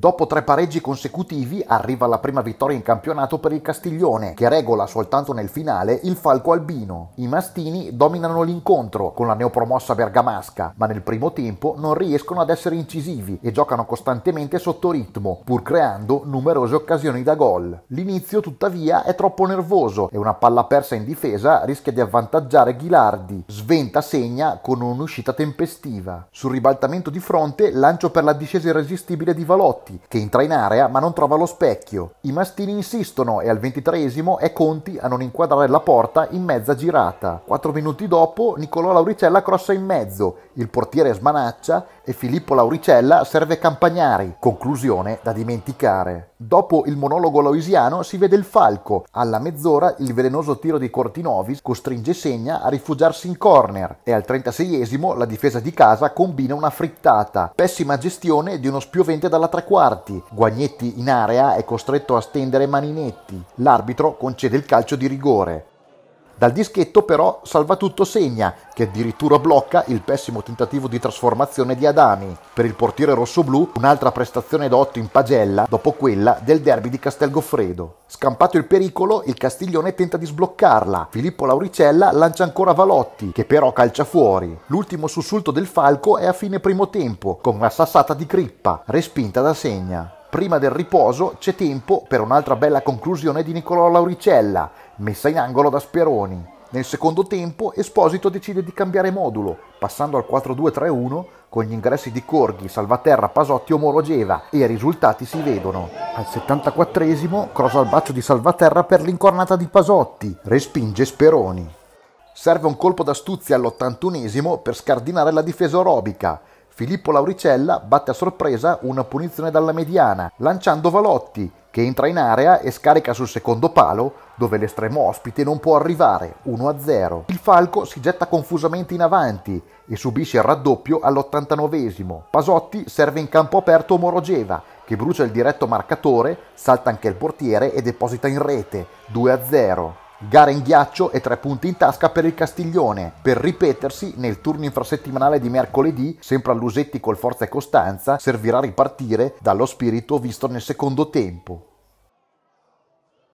Dopo tre pareggi consecutivi arriva la prima vittoria in campionato per il Castiglione, che regola soltanto nel finale il Falco Albino. I Mastini dominano l'incontro con la neopromossa bergamasca, ma nel primo tempo non riescono ad essere incisivi e giocano costantemente sotto ritmo, pur creando numerose occasioni da gol. L'inizio tuttavia è troppo nervoso e una palla persa in difesa rischia di avvantaggiare Ghilardi. Sventa segna con un'uscita tempestiva. Sul ribaltamento di fronte lancio per la discesa irresistibile di Valotti Conti che entra in area ma non trova lo specchio. I mastini insistono e al ventitreesimo è Conti a non inquadrare la porta in mezza girata. Quattro minuti dopo Niccolò Lauricella crossa in mezzo, il portiere smanaccia e Filippo Lauricella serve Campagnari. Conclusione da dimenticare. Dopo il monologo loisiano si vede il falco. Alla mezz'ora il velenoso tiro di Cortinovis costringe Segna a rifugiarsi in corner e al 36esimo la difesa di casa combina una frittata. Pessima gestione di uno spiovente dalla tre quarti. Guagnetti in area è costretto a stendere Maninetti. L'arbitro concede il calcio di rigore. Dal dischetto però Salvatutto segna, che addirittura blocca il pessimo tentativo di trasformazione di Adami. Per il portiere rossoblù un'altra prestazione d'otto in pagella dopo quella del derby di Castelgoffredo. Scampato il pericolo, il Castiglione tenta di sbloccarla. Filippo Lauricella lancia ancora Valotti, che però calcia fuori. L'ultimo sussulto del Falco è a fine primo tempo, con una sassata di crippa, respinta da segna prima del riposo c'è tempo per un'altra bella conclusione di Niccolò Lauricella, messa in angolo da Speroni. Nel secondo tempo Esposito decide di cambiare modulo, passando al 4-2-3-1 con gli ingressi di Corghi, Salvaterra, Pasotti, o Morogeva e i risultati si vedono. Al 74esimo cross al bacio di Salvaterra per l'incornata di Pasotti, respinge Speroni. Serve un colpo d'astuzia all'81esimo per scardinare la difesa aerobica. Filippo Lauricella batte a sorpresa una punizione dalla mediana, lanciando Valotti, che entra in area e scarica sul secondo palo, dove l'estremo ospite non può arrivare, 1-0. Il Falco si getta confusamente in avanti e subisce il raddoppio all'89esimo. Pasotti serve in campo aperto Morogeva, che brucia il diretto marcatore, salta anche il portiere e deposita in rete, 2-0. Gara in ghiaccio e tre punti in tasca per il Castiglione, per ripetersi nel turno infrasettimanale di mercoledì, sempre all'Usetti col Forza e Costanza, servirà a ripartire dallo spirito visto nel secondo tempo.